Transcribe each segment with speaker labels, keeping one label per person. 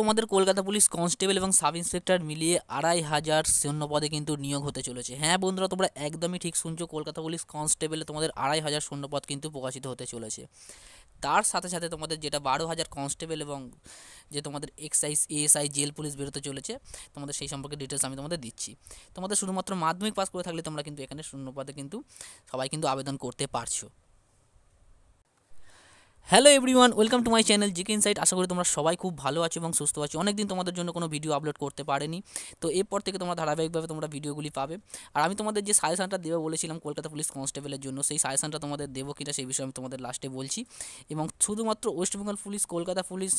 Speaker 1: তোমাদের Kolkata police constable এবং sub inspector মিলিয়ে আড়াই হাজার শূন্য পদে কিন্তু নিয়োগ হতে চলেছে হ্যাঁ বন্ধুরা তোমরা একদমই ঠিক শুনছো কলকাতা পুলিশ কনস্টেবলে তোমাদের আড়াই হাজার শূন্য পদ কিন্তু প্রকাশিত হতে চলেছে তার সাথে সাথে তোমাদের যেটা বারো হাজার কনস্টেবল এবং যে তোমাদের এক্সাইজ এএসআই জেল পুলিশ বেরোতে চলেছে তোমাদের সেই সম্পর্কে ডিটেলস আমি তোমাদের দিচ্ছি তোমাদের শুধুমাত্র মাধ্যমিক পাস করে থাকলে তোমরা কিন্তু এখানে শূন্য পদে কিন্তু সবাই কিন্তু আবেদন করতে পারছো hello everyone welcome to my channel GK insight আশা করি তোমরা সবাই খুব ভালো আছো এবং সুস্থ আছো অনেকদিন তোমাদের জন্য কোনো ভিডিও আপলোড করতে পারেনি তো এরপর থেকে তোমরা ধারাবাহিকভাবে তোমরা ভিডিওগুলি পাবে আর আমি তোমাদের যে সাজেশানটা দেবে বলেছিলাম কলকাতা পুলিশ কনস্টেবলের জন্য সেই সাজেশানটা তোমাদের দেবো কিনা সেই বিষয়ে আমি তোমাদের লাস্টে বলছি এবং শুধুমাত্র West Bengal police Kolkata police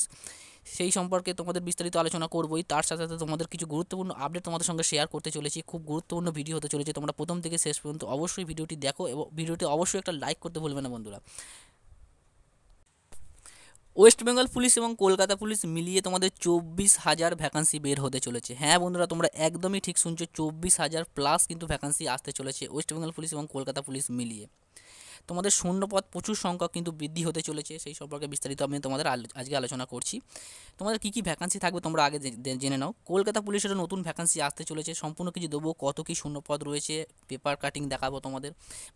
Speaker 1: সেই সম্পর্কে তোমাদের বিস্তারিত আলোচনা করবোই তার সাথে সাথে তোমাদের কিছু গুরুত্বপূর্ণ আপডেট তোমাদের সঙ্গে শেয়ার করতে চলেছি খুব গুরুত্বপূর্ণ ভিডিও হতে চলেছে তোমরা প্রথম থেকে শেষ পর্যন্ত অবশ্যই ভিডিওটি দেখো এবং ভিডিওটি অবশ্যই একটা লাইক করতে ভুলবে না বন্ধুরা ওয়েস্ট বেঙ্গল পুলিশ এবং কলকাতা পুলিশ মিলিয়ে তোমাদের চব্বিশ হাজার ভ্যাকান্সি বের হতে চলেছে হ্যাঁ বন্ধুরা তোমরা একদমই ঠিক শুনছো চব্বিশ হাজার প্লাস কিন্তু ভ্যাকান্সি আসতে চলেছে ওয়েস্ট বেঙ্গল পুলিশ এবং কলকাতা পুলিশ মিলিয়ে তোমাদের শূন্যপদ প্রচুর সংখ্যক কিন্তু বৃদ্ধি হতে চলেছে সেই সম্পর্কে বিস্তারিত আমি তোমাদের আজকে আলোচনা করছি তোমাদের কী কী ভ্যাকান্সি থাকবে তোমরা আগে জেনে নাও কলকাতা পুলিশের নতুন ভ্যাকান্সি আসতে চলেছে সম্পূর্ণ কিছু দেবো কত কী শূন্যপদ রয়েছে পেপার কাটিং দেখাবো তোমাদের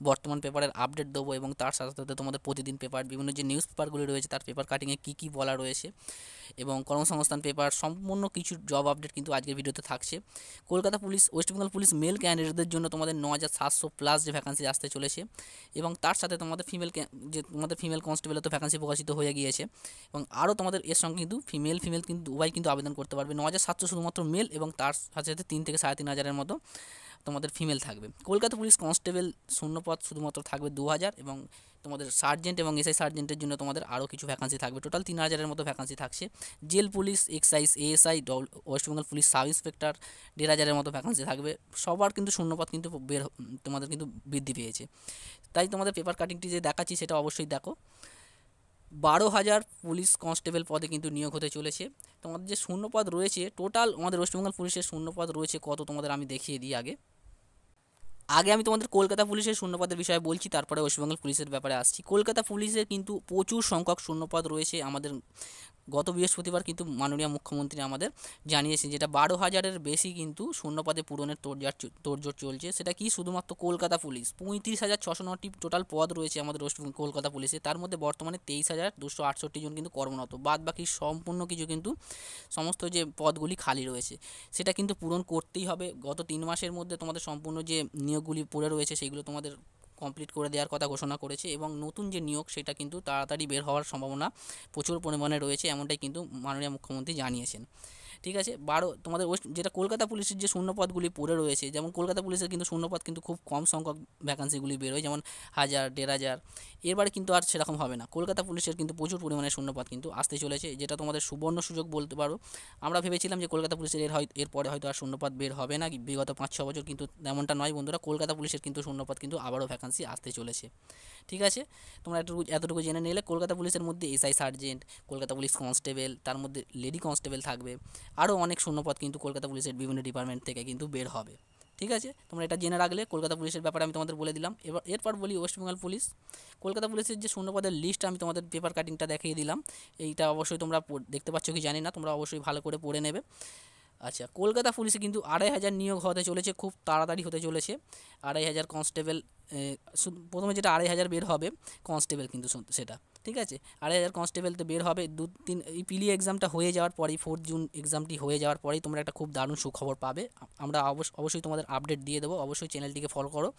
Speaker 1: বর্তমান পেপারের আপডেট দেবো এবং তার সাথে সাথে তোমাদের প্রতিদিন পেপার বিভিন্ন যে নিউজ পেপারগুলি রয়েছে তার পেপার কাটিংয়ে কী কী বলা রয়েছে এবং কর্মসংস্থান পেপার সম্পূর্ণ কিছু জব আপডেট কিন্তু আজকের ভিডিওতে থাকছে Kolkata police West Bengal police male ক্যান্ডিডেটদের জন্য তোমাদের ন হাজার সাতশো প্লাস যে ভ্যাকান্সি আসতে চলেছে এবং তার তার সাথে তোমাদের ফিমেল যে তোমাদের ফিমেল কনস্টেবলে তো ভ্যাকান্সি প্রকাশিত হয়ে গিয়েছে এবং আরও তোমাদের এর সঙ্গে কিন্তু ফিমেল ফিমেল কিন্তু উভয় কিন্তু আবেদন করতে পারবে ন হাজার সাতশো শুধুমাত্র মেল এবং তার সাথে সাথে তিন থেকে সাড়ে তিন হাজারের মতো তোমাদের ফিমেল থাকবে কলকাতা পুলিশ কনস্টেবল শূন্যপদ শুধুমাত্র থাকবে দু হাজার এবং তোমাদের সার্জেন্ট এবং এসআই সার্জেন্টের জন্য তোমাদের আরও কিছু ভ্যাকান্সি থাকবে টোটাল তিন হাজারের মতো ভ্যাকান্সি থাকছে jail police excise ASI West Bengal police sub inspector দেড় হাজারের মতো ভ্যাকান্সি থাকবে সবার কিন্তু শূন্যপদ কিন্তু বের তোমাদের কিন্তু বৃদ্ধি পেয়েছে তাই তোমাদের পেপার কাটিংটি যে দেখাচ্ছি সেটা অবশ্যই দেখো বারো হাজার পুলিশ কনস্টেবল পদে কিন্তু নিয়োগ হতে চলেছে তোমাদের যে শূন্যপদ রয়েছে টোটাল আমাদের ওয়েস্টবেঙ্গল পুলিশের শূন্যপদ রয়েছে কত তোমাদের আমি দেখিয়ে দিই আগে আগে আমি তোমাদের কলকাতা পুলিশের শূন্যপদের বিষয়ে বলছি তারপরে ওয়েস্টবেঙ্গল পুলিশের ব্যাপারে আসছি কলকাতা পুলিশের কিন্তু প্রচুর সংখ্যক শূন্যপদ রয়েছে আমাদের গত বৃহস্পতিবার কিন্তু মাননীয় মুখ্যমন্ত্রী আমাদের জানিয়েছেন যেটা বারো হাজারের বেশি কিন্তু শূন্যপদে পূরণের তোড়জোড় তোড়জোড় চলছে সেটা কি শুধুমাত্র কলকাতা পুলিশ পঁয়ত্রিশ হাজার ছশো নটি টোটাল পদ রয়েছে আমাদের ওয়েস্ট কলকাতা পুলিশে তার মধ্যে বর্তমানে তেইশ হাজার দুশো আটষট্টি জন কিন্তু কর্মরত বাদ বাকি সম্পূর্ণ কিছু কিন্তু সমস্ত যে পদগুলি খালি রয়েছে সেটা কিন্তু পূরণ করতেই হবে গত তিন মাসের মধ্যে তোমাদের সম্পূর্ণ যে নিয়োগ নিয়োগগুলি পড়ে রয়েছে সেগুলো তোমাদের কমপ্লিট করে দেওয়ার কথা ঘোষণা করেছে এবং নতুন যে নিয়োগ সেটা কিন্তু তাড়াতাড়ি বের হওয়ার সম্ভাবনা প্রচুর পরিমাণে রয়েছে এমনটাই কিন্তু মাননীয় মুখ্যমন্ত্রী জানিয়েছেন ঠিক আছে বারো তোমাদের ওয়েস্ট যেটা কলকাতা পুলিশের যে শূন্যপদগুলি পড়ে রয়েছে যেমন কলকাতা পুলিশের কিন্তু শূন্যপদ কিন্তু খুব কম সংখ্যক ভ্যাকান্সিগুলি বেরোয় যেমন হাজার দেড় হাজার এরবারে কিন্তু আর সেরকম হবে না কলকাতা পুলিশের কিন্তু প্রচুর পরিমাণে শূন্যপদ কিন্তু আসতে চলেছে যেটা তোমাদের সুবর্ণ সুযোগ বলতে পারো আমরা ভেবেছিলাম যে কলকাতা পুলিশের এর হয় এরপরে হয়তো আর শূন্যপদ বের হবে না বিগত পাঁচ ছ বছর কিন্তু তেমনটা নয় বন্ধুরা কলকাতা পুলিশের কিন্তু শূন্যপদ কিন্তু আবারও ভ্যাকান্সি আসতে চলেছে ঠিক আছে তোমরা একটু এতটুকু জেনে নিলে কলকাতা পুলিশের মধ্যে SI sergeant Kolkata police constable তার মধ্যে লেডি কনস্টেবল থাকবে আরও অনেক শূন্যপদ কিন্তু কলকাতা পুলিশের বিভিন্ন ডিপার্টমেন্ট থেকে কিন্তু বের হবে ঠিক আছে তোমরা এটা জেনে রাখলে কলকাতা পুলিশের ব্যাপারে আমি তোমাদের বলে দিলাম এবার এরপর বলি ওয়েস্ট বেঙ্গল পুলিশ কলকাতা পুলিশের যে শূন্যপদের লিস্ট আমি তোমাদের পেপার কাটিংটা দেখিয়ে দিলাম এইটা অবশ্যই তোমরা দেখতে পাচ্ছ কি জানি না তোমরা অবশ্যই ভালো করে পড়ে নেবে আচ্ছা কলকাতা পুলিশে কিন্তু আড়াই হাজার নিয়োগ হতে চলেছে খুব তাড়াতাড়ি হতে চলেছে আড়াই হাজার কনস্টেবল প্রথমে যেটা আড়াই হাজার বের হবে কনস্টেবল কিন্তু সেটা ঠিক আছে আড়াই হাজার তো বের হবে দু তিন এই পিলি এক্সামটা e হয়ে যাওয়ার পরেই ফোর্থ জুন এক্সামটি হয়ে যাওয়ার পরেই তোমরা একটা খুব দারুণ সুখবর পাবে আমরা অবশ্যই তোমাদের আপডেট দিয়ে দেবো অবশ্যই চ্যানেলটিকে ফলো করো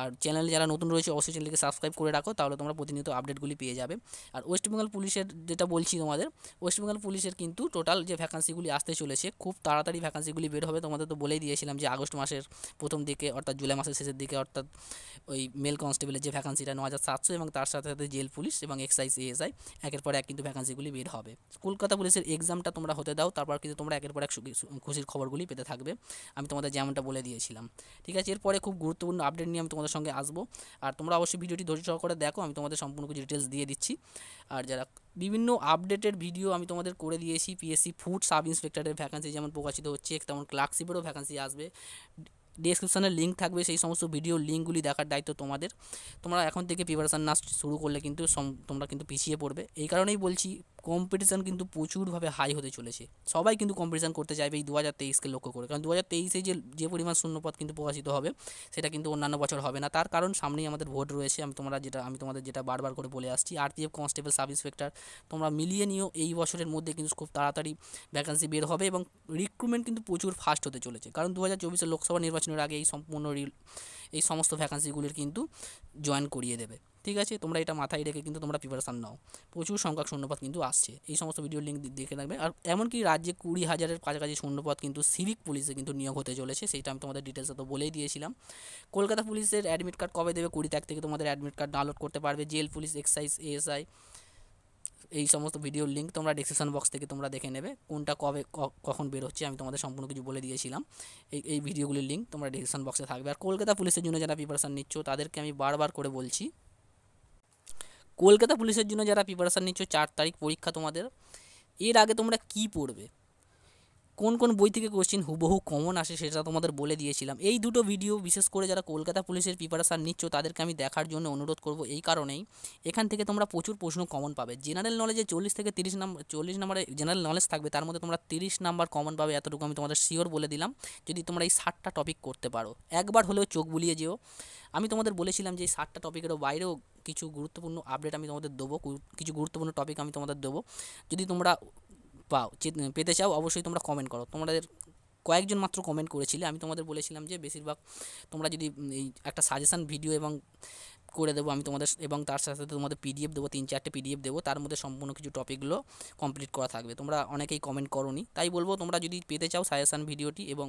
Speaker 1: আর চ্যানেলে যারা নতুন রয়েছে অবশ্যই চ্যানেলকে সাবস্ক্রাইব করে রাখো তাহলে তোমরা প্রতিনিয়ত আপডেটগুলি পেয়ে যাবে আর ওয়েস্ট বেঙ্গল পুলিশের যেটা বলছি তোমাদের ওয়েস্ট বেঙ্গল পুলিশের কিন্তু টোটাল যে ভ্যাকান্সিগুলি আসতে চলেছে খুব তাড়াতাড়ি ভ্যাকান্সিগুলি বের হবে তোমাদের তো বলেই দিয়েছিলাম যে আগস্ট মাসের প্রথম দিকে অর্থাৎ জুলাই মাসের শেষের দিকে অর্থাৎ ওই মেল কনস্টেবলের যে ভ্যাকান্সিটা ন হাজার সাতশো এবং তার সাথে সাথে জেল পুলিশ এবং এক্সাইজ এএসআই একের পর এক কিন্তু ভ্যাকান্সিগুলি বের হবে কলকাতা পুলিশের এক্সামটা তোমরা হতে দাও তারপর কিন্তু তোমরা একের পর এক খুশির খবরগুলি পেতে থাকবে আমি তোমাদের যেমনটা বলে দিয়েছিলাম ঠিক আছে এরপরে খুব গুরুত্বপূর্ণ আপডেট নিয়ে আমি তোমাদের সঙ্গে আসবো আর তোমরা অবশ্যই ভিডিওটি ধৈর্য সহকারে দেখো আমি তোমাদের সম্পূর্ণ কিছু ডিটেলস দিয়ে দিচ্ছি আর যারা বিভিন্ন আপডেটেড ভিডিও আমি তোমাদের করে দিয়েছি পিএসসি ফুড সাব ইন্সপেক্টরের ভ্যাকান্সি যেমন প্রকাশিত হচ্ছে তেমন ক্লার্কশিপেরও ভ্যাকান্সি আসবে ডিসক্রিপশানের লিঙ্ক থাকবে সেই সমস্ত ভিডিও লিঙ্কগুলি দেখার দায়িত্ব তোমাদের তোমরা এখন থেকে প্রিপারেশান না শুরু করলে কিন্তু তোমরা কিন্তু পিছিয়ে পড়বে এই কারণেই বলছি কম্পিটিশান কিন্তু প্রচুরভাবে হাই হতে চলেছে সবাই কিন্তু কম্পিটিশান করতে চাইবে এই দু হাজার তেইশকে লক্ষ্য করে কারণ দু হাজার তেইশে যে যে পরিমাণ শূন্যপদ কিন্তু প্রকাশিত হবে সেটা কিন্তু অন্যান্য বছর হবে না তার কারণ সামনেই আমাদের ভোট রয়েছে আমি তোমরা যেটা আমি তোমাদের যেটা বারবার করে বলে আসছি আরপিএফ কনস্টেবল সাব ইন্সপেক্টর তোমরা মিলিয়ে নিয়েও এই বছরের মধ্যে কিন্তু খুব তাড়াতাড়ি ভ্যাকান্সি বের হবে এবং রিক্রুটমেন্ট কিন্তু প্রচুর ফাস্ট হতে চলেছে কারণ দু হাজার চব্বিশের লোকসভা নির্বাচনের আগে এই সম্পূর্ণ এই সমস্ত ভ্যাকান্সিগুলির কিন্তু জয়েন করিয়ে দেবে ঠিক আছে তোমরা এটা মাথায় রেখে কিন্তু তোমরা প্রিপারেশান নাও প্রচুর সংখ্যক শূন্যপথ কিন্তু আসছে এই সমস্ত ভিডিও লিঙ্ক দেখে রাখবে আর এমনকি রাজ্যে কুড়ি হাজারের কাছাকাছি শূন্যপথ কিন্তু সিভিক পুলিশে কিন্তু নিয়োগ হতে চলেছে সেইটা আমি তোমাদের ডিটেলসে তো বলেই দিয়েছিলাম কলকাতা পুলিশের অ্যাডমিট কার্ড কবে দেবে কুড়ি তারিখ থেকে তোমাদের অ্যাডমিট কার্ড ডাউনলোড করতে পারবে জেল পুলিশ এক্সাইজ এএসআই এই সমস্ত ভিডিওর লিঙ্ক তোমরা ডিসক্রিপশন বক্স থেকে তোমরা দেখে নেবে কোনটা কবে কখন বের হচ্ছে আমি তোমাদের সম্পূর্ণ কিছু বলে দিয়েছিলাম এই এই ভিডিওগুলির লিঙ্ক তোমরা ডিসক্রিপশন বক্সে থাকবে আর কলকাতা পুলিশের জন্য যারা প্রিপারেশান নিচ্ছ তাদেরকে আমি বারবার করে বলছি कोलकाता पुलिस এর জন্য যারা प्रिपरेशन নিছো 4 তারিখ পরীক্ষা তোমাদের এর আগে তোমরা কি পড়বে কোন কোন বই থেকে কোশ্চিন হুবহু কমন আসে সেটা তোমাদের বলে দিয়েছিলাম এই দুটো ভিডিও বিশেষ করে যারা কলকাতা পুলিশের প্রিপারেশান নিচ্ছ তাদেরকে আমি দেখার জন্য অনুরোধ করব এই কারণেই এখান থেকে তোমরা প্রচুর প্রশ্ন কমন পাবে জেনারেল নলেজে চল্লিশ থেকে তিরিশ নাম্বার চল্লিশ নাম্বারে জেনারেল নলেজ থাকবে তার মধ্যে তোমরা তিরিশ নাম্বার কমন পাবে এতটুকু আমি তোমাদের শিওর বলে দিলাম যদি তোমরা এই ষাটটা টপিক করতে পারো একবার হলেও চোখ বুলিয়ে যেও আমি তোমাদের বলেছিলাম যে এই ষাটটা টপিকেরও বাইরেও কিছু গুরুত্বপূর্ণ আপডেট আমি তোমাদের দেবো কিছু গুরুত্বপূর্ণ টপিক আমি তোমাদের দেবো যদি তোমরা পাও পেতে চাও অবশ্যই তোমরা কমেন্ট করো তোমাদের কয়েকজন মাত্র কমেন্ট করেছিলে আমি তোমাদের বলেছিলাম যে বেশিরভাগ তোমরা যদি এই একটা সাজেশান ভিডিও এবং করে দেবো আমি তোমাদের এবং তার সাথে সাথে তোমাদের পিডিএফ দেবো তিন চারটে পিডিএফ দেবো তার মধ্যে সম্পূর্ণ কিছু টপিকগুলো কমপ্লিট করা থাকবে তোমরা অনেকেই কমেন্ট করো তাই বলবো তোমরা যদি পেতে চাও সাজেশান ভিডিওটি এবং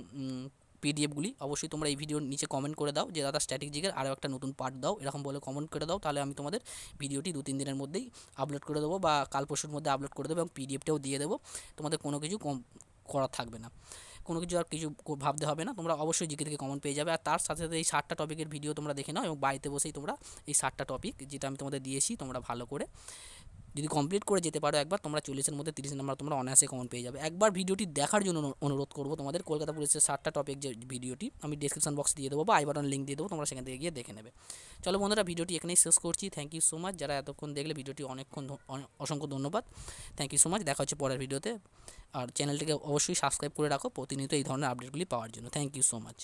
Speaker 1: পিডিএফগুলি অবশ্যই তোমরা এই ভিডিওর নিচে কমেন্ট করে দাও যে দাদা স্ট্যাটিক জিকের আরও একটা নতুন পার্ট দাও এরকম বলে কমেন্ট করে দাও তাহলে আমি তোমাদের ভিডিওটি দু তিন দিনের মধ্যেই আপলোড করে দেবো বা কাল পরশুর মধ্যে আপলোড করে দেবো এবং পিডিএফটাও দিয়ে দেবো তোমাদের কোনো কিছু কম করা থাকবে না কোনো কিছু আর কিছু ভাবতে হবে না তোমরা অবশ্যই জিকে থেকে কমন পেয়ে যাবে আর তার সাথে সাথে এই ষাটটা টপিকের ভিডিও তোমরা দেখে নাও এবং বাড়িতে বসেই তোমরা এই ষাটটা টপিক যেটা আমি তোমাদের দিয়েছি তোমরা ভালো করে যদি কমপ্লিট করে যেতে পারো একবার তোমরা চল্লিশের মধ্যে তিরিশ নাম্বার তোমরা অনায়াসে কমন পেয়ে যাবে একবার ভিডিওটি দেখার জন্য অনুরোধ করবো তোমাদের কলকাতা পুলিশের সাতটা টপিক যে ভিডিওটি আমি ডিসক্রিপশন বক্স দিয়ে দেবো বা আই বাটন লিঙ্ক দিয়ে দেবো তোমরা সেখান থেকে গিয়ে দেখে নেবে চলো বন্ধুরা ভিডিওটি এখানেই শেষ করছি থ্যাংক ইউ সো মাচ যারা এতক্ষণ দেখলে ভিডিওটি অনেকক্ষণ অসংখ্য ধন্যবাদ থ্যাংক ইউ সো মাচ দেখা হচ্ছে পরের ভিডিওতে আর চ্যানেলটিকে অবশ্যই সাবস্ক্রাইব করে রাখো প্রতিনিয়ত এই ধরনের আপডেটগুলি পাওয়ার জন্য থ্যাংক ইউ সো মাচ